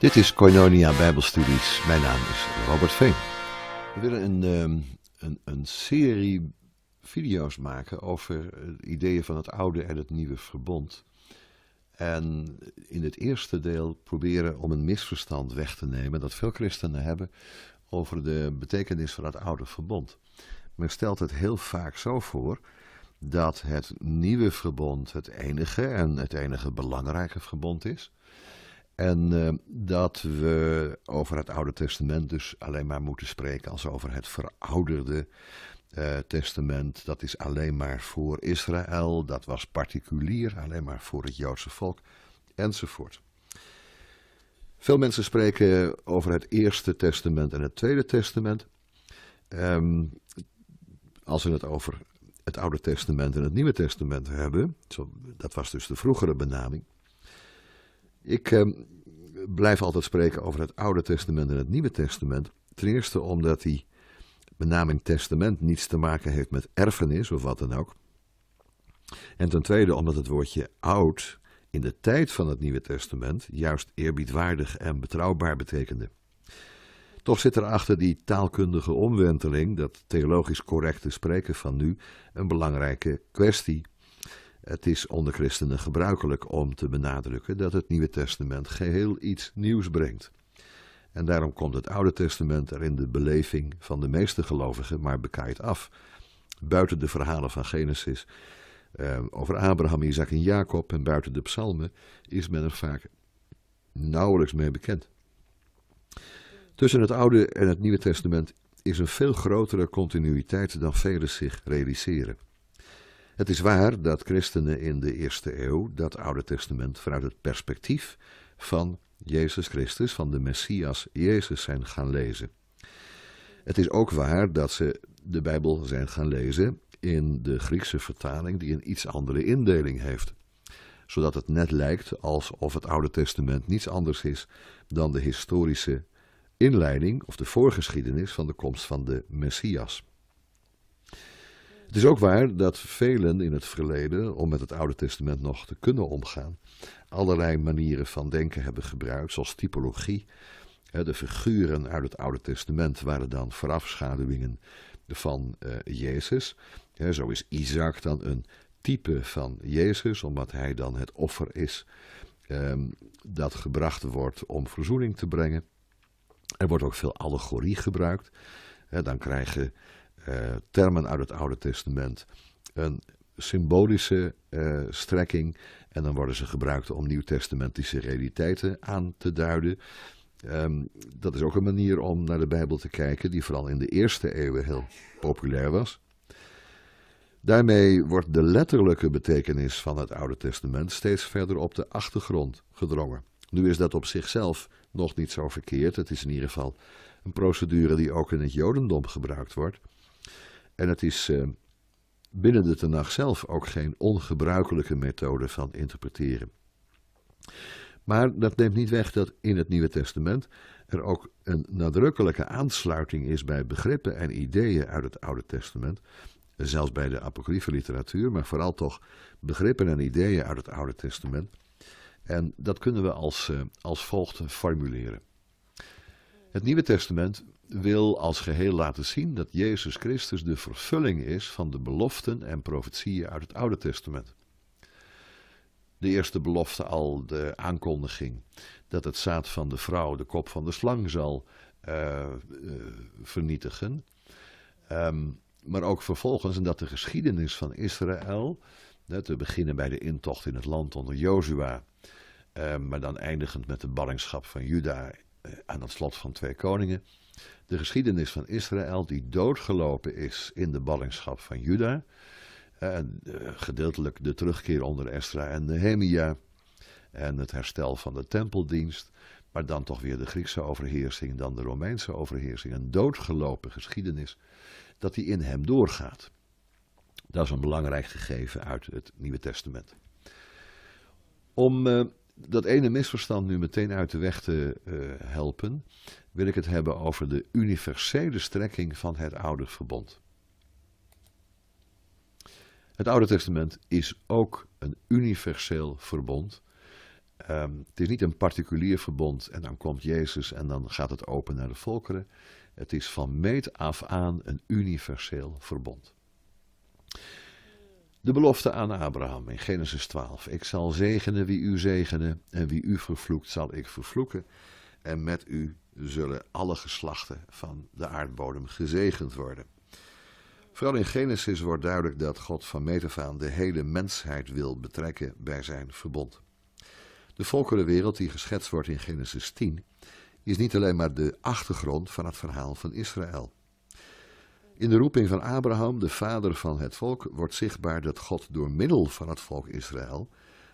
Dit is Koinonia Bijbelstudies. Mijn naam is Robert Veen. We willen een, ehm, een, een serie video's maken over ideeën van het oude en het nieuwe verbond. En in het eerste deel proberen om een misverstand weg te nemen dat veel christenen hebben over de betekenis van het oude verbond. Men stelt het heel vaak zo voor dat het nieuwe verbond het enige en het enige belangrijke verbond is. En eh, dat we over het Oude Testament dus alleen maar moeten spreken als over het verouderde eh, Testament. Dat is alleen maar voor Israël, dat was particulier, alleen maar voor het Joodse volk, enzovoort. Veel mensen spreken over het Eerste Testament en het Tweede Testament. Ehm, als we het over het Oude Testament en het Nieuwe Testament hebben, zo, dat was dus de vroegere benaming ik ehm, blijf altijd spreken over het Oude Testament en het Nieuwe Testament. Ten eerste omdat die benaming testament niets te maken heeft met erfenis of wat dan ook. En ten tweede omdat het woordje oud in de tijd van het Nieuwe Testament juist eerbiedwaardig en betrouwbaar betekende. Toch zit er achter die taalkundige omwenteling, dat theologisch correcte spreken van nu, een belangrijke kwestie. Het is onder christenen gebruikelijk om te benadrukken dat het Nieuwe Testament geheel iets nieuws brengt. En daarom komt het Oude Testament er in de beleving van de meeste gelovigen maar bekaaid af. Buiten de verhalen van Genesis ehm, over Abraham, Isaac en Jacob en buiten de psalmen is men er vaak nauwelijks mee bekend. Tussen het Oude en het Nieuwe Testament is een veel grotere continuïteit dan velen zich realiseren. Het is waar dat christenen in de eerste eeuw dat Oude Testament vanuit het perspectief van Jezus Christus, van de Messias Jezus zijn gaan lezen. Het is ook waar dat ze de Bijbel zijn gaan lezen in de Griekse vertaling die een iets andere indeling heeft. Zodat het net lijkt alsof het Oude Testament niets anders is dan de historische inleiding of de voorgeschiedenis van de komst van de Messias. Het is ook waar dat velen in het verleden, om met het Oude Testament nog te kunnen omgaan, allerlei manieren van denken hebben gebruikt, zoals typologie. De figuren uit het Oude Testament waren dan voorafschaduwingen van eh, Jezus. Zo is Isaac dan een type van Jezus, omdat hij dan het offer is ehm, dat gebracht wordt om verzoening te brengen. Er wordt ook veel allegorie gebruikt. Dan krijgen eh, termen uit het Oude Testament een symbolische eh, strekking. En dan worden ze gebruikt om nieuwtestamentische realiteiten aan te duiden. Ehm, dat is ook een manier om naar de Bijbel te kijken, die vooral in de eerste eeuwen heel populair was. Daarmee wordt de letterlijke betekenis van het Oude Testament steeds verder op de achtergrond gedrongen. Nu is dat op zichzelf nog niet zo verkeerd. Het is in ieder geval een procedure die ook in het Jodendom gebruikt wordt. En het is eh, binnen de Tenach zelf ook geen ongebruikelijke methode van interpreteren. Maar dat neemt niet weg dat in het Nieuwe Testament er ook een nadrukkelijke aansluiting is bij begrippen en ideeën uit het Oude Testament. Zelfs bij de apocryfe literatuur, maar vooral toch begrippen en ideeën uit het Oude Testament. En dat kunnen we als, eh, als volgt formuleren. Het Nieuwe Testament wil als geheel laten zien dat Jezus Christus de vervulling is van de beloften en profetieën uit het Oude Testament. De eerste belofte al de aankondiging dat het zaad van de vrouw de kop van de slang zal eh, eh, vernietigen. Ehm, maar ook vervolgens, en dat de geschiedenis van Israël, te beginnen bij de intocht in het land onder Jozua, ehm, maar dan eindigend met de ballingschap van Juda eh, aan het slot van Twee Koningen. De geschiedenis van Israël die doodgelopen is in de ballingschap van Juda. Eh, en eh, gedeeltelijk de terugkeer onder Esra en Nehemia. En het herstel van de tempeldienst. Maar dan toch weer de Griekse overheersing, dan de Romeinse overheersing. Een doodgelopen geschiedenis, dat die in hem doorgaat. Dat is een belangrijk gegeven uit het Nieuwe Testament. Om dat ene misverstand nu meteen uit de weg te eh, helpen, wil ik het hebben over de universele strekking van het oude verbond. Het Oude Testament is ook een universeel verbond. Ehm, het is niet een particulier verbond en dan komt Jezus en dan gaat het open naar de volkeren. Het is van meet af aan een universeel verbond. De belofte aan Abraham in Genesis 12. Ik zal zegenen wie u zegenen en wie u vervloekt zal ik vervloeken. En met u zullen alle geslachten van de aardbodem gezegend worden. Vooral in Genesis wordt duidelijk dat God van metafaan de hele mensheid wil betrekken bij zijn verbond. De volkerenwereld die geschetst wordt in Genesis 10 is niet alleen maar de achtergrond van het verhaal van Israël. In de roeping van Abraham, de vader van het volk, wordt zichtbaar dat God door middel van het volk Israël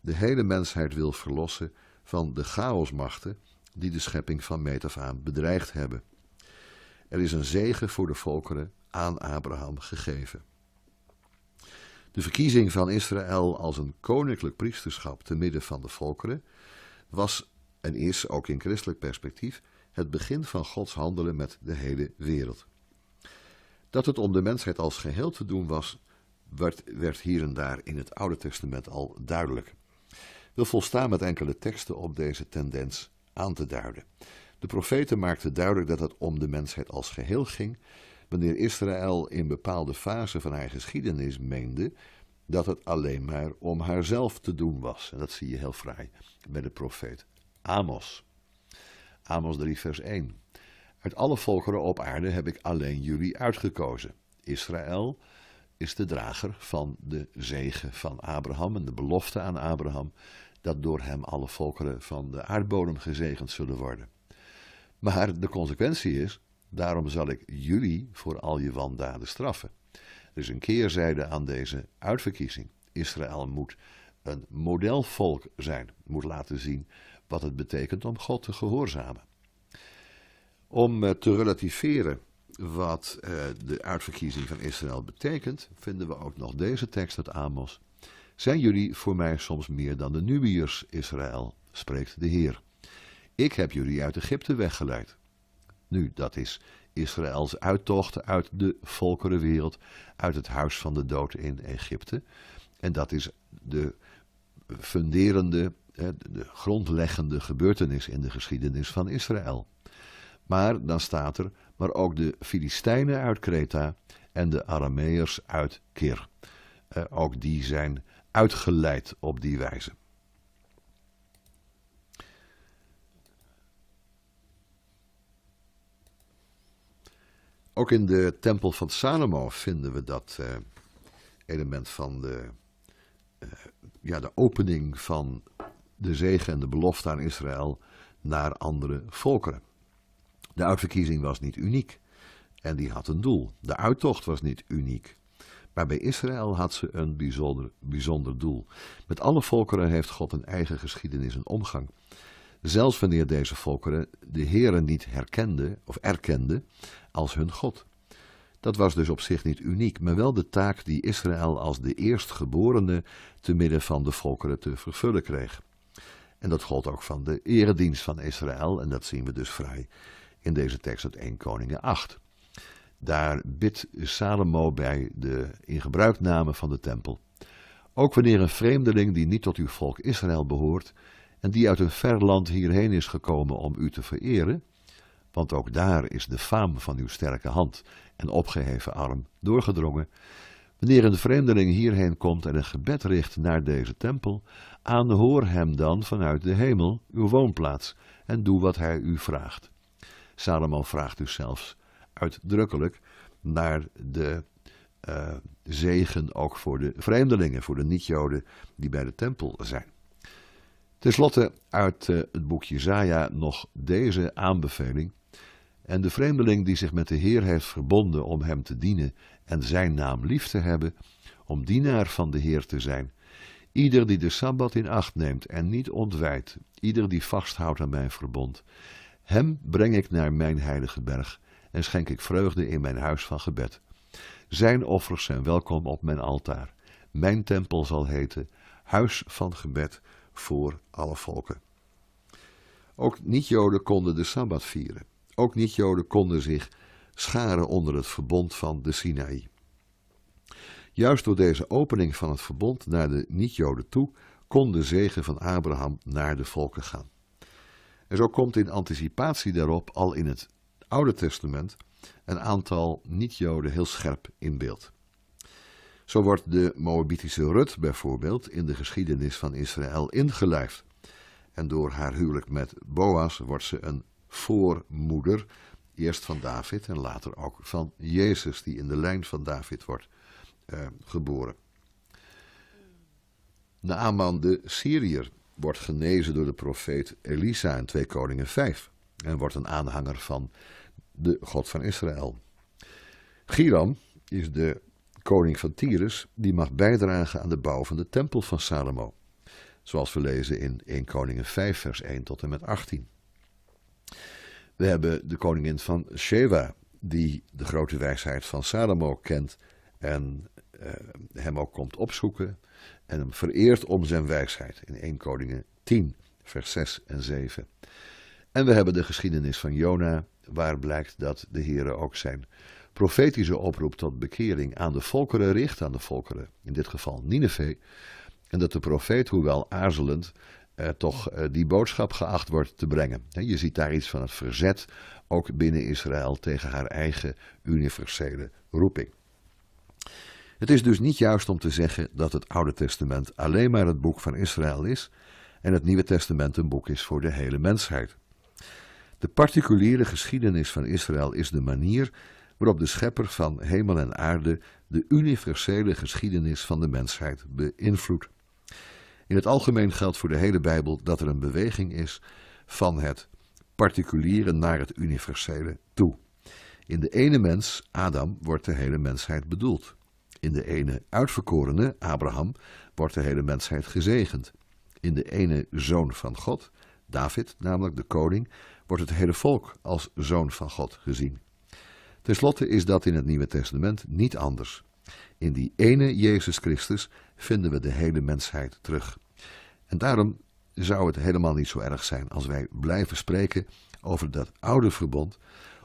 de hele mensheid wil verlossen van de chaosmachten die de schepping van meet af aan bedreigd hebben. Er is een zegen voor de volkeren aan Abraham gegeven. De verkiezing van Israël als een koninklijk priesterschap te midden van de volkeren was en is ook in christelijk perspectief het begin van Gods handelen met de hele wereld. Dat het om de mensheid als geheel te doen was, werd, werd hier en daar in het Oude Testament al duidelijk. Wil volstaan met enkele teksten om deze tendens aan te duiden. De profeten maakten duidelijk dat het om de mensheid als geheel ging, wanneer Israël in bepaalde fasen van haar geschiedenis meende dat het alleen maar om haarzelf te doen was. En dat zie je heel fraai bij de profeet Amos. Amos 3, vers 1. Uit alle volkeren op aarde heb ik alleen jullie uitgekozen. Israël is de drager van de zegen van Abraham en de belofte aan Abraham dat door hem alle volkeren van de aardbodem gezegend zullen worden. Maar de consequentie is, daarom zal ik jullie voor al je wandaden straffen. Er is dus een keerzijde aan deze uitverkiezing. Israël moet een modelvolk zijn, moet laten zien wat het betekent om God te gehoorzamen. Om eh, te relativeren wat eh, de uitverkiezing van Israël betekent, vinden we ook nog deze tekst uit Amos. Zijn jullie voor mij soms meer dan de Nubiërs, Israël, spreekt de Heer. Ik heb jullie uit Egypte weggeleid. Nu, dat is Israëls uittocht uit de volkerenwereld, uit het huis van de dood in Egypte. En dat is de funderende, de grondleggende gebeurtenis in de geschiedenis van Israël. Maar dan staat er, maar ook de Filistijnen uit Kreta en de Arameërs uit Kir. Eh, ook die zijn uitgeleid op die wijze. Ook in de Tempel van Salomo vinden we dat eh, element van de, eh, ja, de opening van de zegen en de belofte aan Israël naar andere volkeren. De uitverkiezing was niet uniek. En die had een doel. De uittocht was niet uniek. Maar bij Israël had ze een bijzonder, bijzonder doel. Met alle volkeren heeft God een eigen geschiedenis en omgang. Zelfs wanneer deze volkeren de Heeren niet herkenden of erkenden als hun God. Dat was dus op zich niet uniek, maar wel de taak die Israël als de eerstgeborene te midden van de volkeren te vervullen kreeg. En dat gold ook van de eredienst van Israël, en dat zien we dus vrij in deze tekst uit 1 Koningen 8. Daar bidt Salomo bij de in gebruikname van de tempel. Ook wanneer een vreemdeling die niet tot uw volk Israël behoort en die uit een ver land hierheen is gekomen om u te vereren, want ook daar is de faam van uw sterke hand en opgeheven arm doorgedrongen. Wanneer een vreemdeling hierheen komt en een gebed richt naar deze tempel, aanhoor hem dan vanuit de hemel, uw woonplaats, en doe wat hij u vraagt. Salomo vraagt dus zelfs uitdrukkelijk naar de eh, zegen ook voor de vreemdelingen, voor de niet-Joden die bij de tempel zijn. Ten slotte uit eh, het boek Jezaja nog deze aanbeveling. En de vreemdeling die zich met de Heer heeft verbonden om hem te dienen en zijn naam lief te hebben, om dienaar van de Heer te zijn. Ieder die de Sabbat in acht neemt en niet ontwijdt, ieder die vasthoudt aan mijn verbond hem breng ik naar mijn heilige berg en schenk ik vreugde in mijn huis van gebed. Zijn offers zijn welkom op mijn altaar. Mijn tempel zal heten Huis van Gebed voor alle volken. Ook niet-Joden konden de Sabbat vieren. Ook niet-Joden konden zich scharen onder het verbond van de Sinaï. Juist door deze opening van het verbond naar de niet-Joden toe kon de zegen van Abraham naar de volken gaan. En zo komt in anticipatie daarop al in het Oude Testament een aantal niet-Joden heel scherp in beeld. Zo wordt de Moabitische Rut bijvoorbeeld in de geschiedenis van Israël ingelijfd. En door haar huwelijk met Boas wordt ze een voormoeder, eerst van David en later ook van Jezus, die in de lijn van David wordt eh, geboren. Naaman de Syriër wordt genezen door de profeet Elisa in 2 Koningen 5 en wordt een aanhanger van de God van Israël. Giram is de koning van Tyrus die mag bijdragen aan de bouw van de tempel van Salomo, zoals we lezen in 1 Koningen 5 vers 1 tot en met 18. We hebben de koningin van Sheba, die de grote wijsheid van Salomo kent en eh, hem ook komt opzoeken en hem vereert om zijn wijsheid. In 1 Koningen 10, vers 6 en 7. En we hebben de geschiedenis van Jona, waar blijkt dat de Heere ook zijn profetische oproep tot bekering aan de volkeren richt, aan de volkeren, in dit geval Nineveh. En dat de profeet, hoewel aarzelend, eh, toch eh, die boodschap geacht wordt te brengen. je ziet daar iets van het verzet, ook binnen Israël, tegen haar eigen universele roeping. Het is dus niet juist om te zeggen dat het Oude Testament alleen maar het boek van Israël is en het Nieuwe Testament een boek is voor de hele mensheid. De particuliere geschiedenis van Israël is de manier waarop de schepper van hemel en aarde de universele geschiedenis van de mensheid beïnvloedt. In het algemeen geldt voor de hele Bijbel dat er een beweging is van het particuliere naar het universele toe. In de ene mens, Adam, wordt de hele mensheid bedoeld. In de ene uitverkorene, Abraham, wordt de hele mensheid gezegend. In de ene zoon van God, David, namelijk de koning, wordt het hele volk als zoon van God gezien. Ten slotte is dat in het Nieuwe Testament niet anders. In die ene Jezus Christus vinden we de hele mensheid terug. En daarom zou het helemaal niet zo erg zijn als wij blijven spreken over dat oude verbond,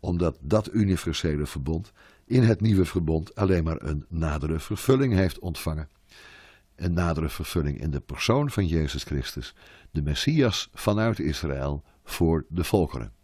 omdat dat universele verbond in het nieuwe verbond alleen maar een nadere vervulling heeft ontvangen. Een nadere vervulling in de persoon van Jezus Christus, de Messias vanuit Israël voor de volkeren.